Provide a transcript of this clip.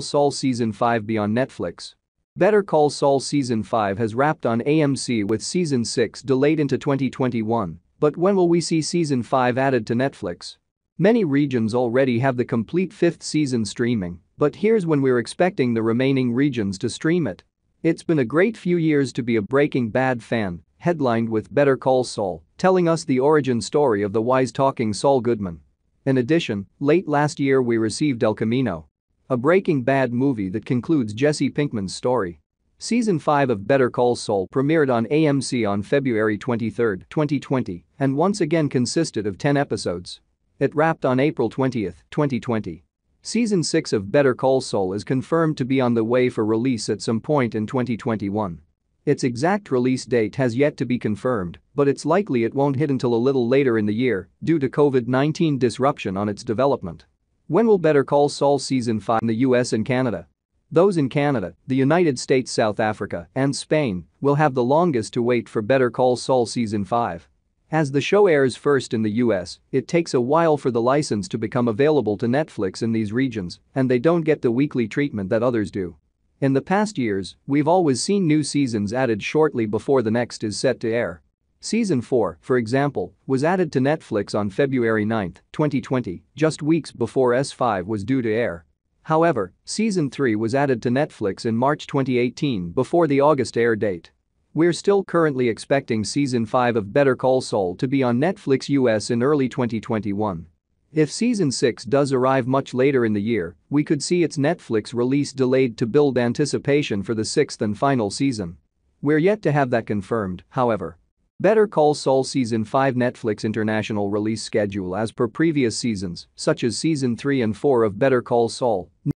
Saul Season 5 be on Netflix. Better Call Saul Season 5 has wrapped on AMC with Season 6 delayed into 2021, but when will we see Season 5 added to Netflix? Many regions already have the complete fifth season streaming, but here's when we're expecting the remaining regions to stream it. It's been a great few years to be a Breaking Bad fan, headlined with Better Call Saul, telling us the origin story of the wise-talking Saul Goodman. In addition, late last year we received El Camino, a Breaking Bad movie that concludes Jesse Pinkman's story. Season 5 of Better Call Saul premiered on AMC on February 23, 2020, and once again consisted of 10 episodes. It wrapped on April 20, 2020. Season 6 of Better Call Saul is confirmed to be on the way for release at some point in 2021. Its exact release date has yet to be confirmed, but it's likely it won't hit until a little later in the year due to COVID-19 disruption on its development. When will Better Call Saul season 5 in the US and Canada? Those in Canada, the United States, South Africa, and Spain will have the longest to wait for Better Call Saul season 5. As the show airs first in the US, it takes a while for the license to become available to Netflix in these regions, and they don't get the weekly treatment that others do. In the past years, we've always seen new seasons added shortly before the next is set to air. Season 4, for example, was added to Netflix on February 9, 2020, just weeks before S5 was due to air. However, Season 3 was added to Netflix in March 2018 before the August air date. We're still currently expecting Season 5 of Better Call Saul to be on Netflix US in early 2021. If Season 6 does arrive much later in the year, we could see its Netflix release delayed to build anticipation for the sixth and final season. We're yet to have that confirmed, however. Better Call Saul Season 5 Netflix international release schedule as per previous seasons, such as Season 3 and 4 of Better Call Saul.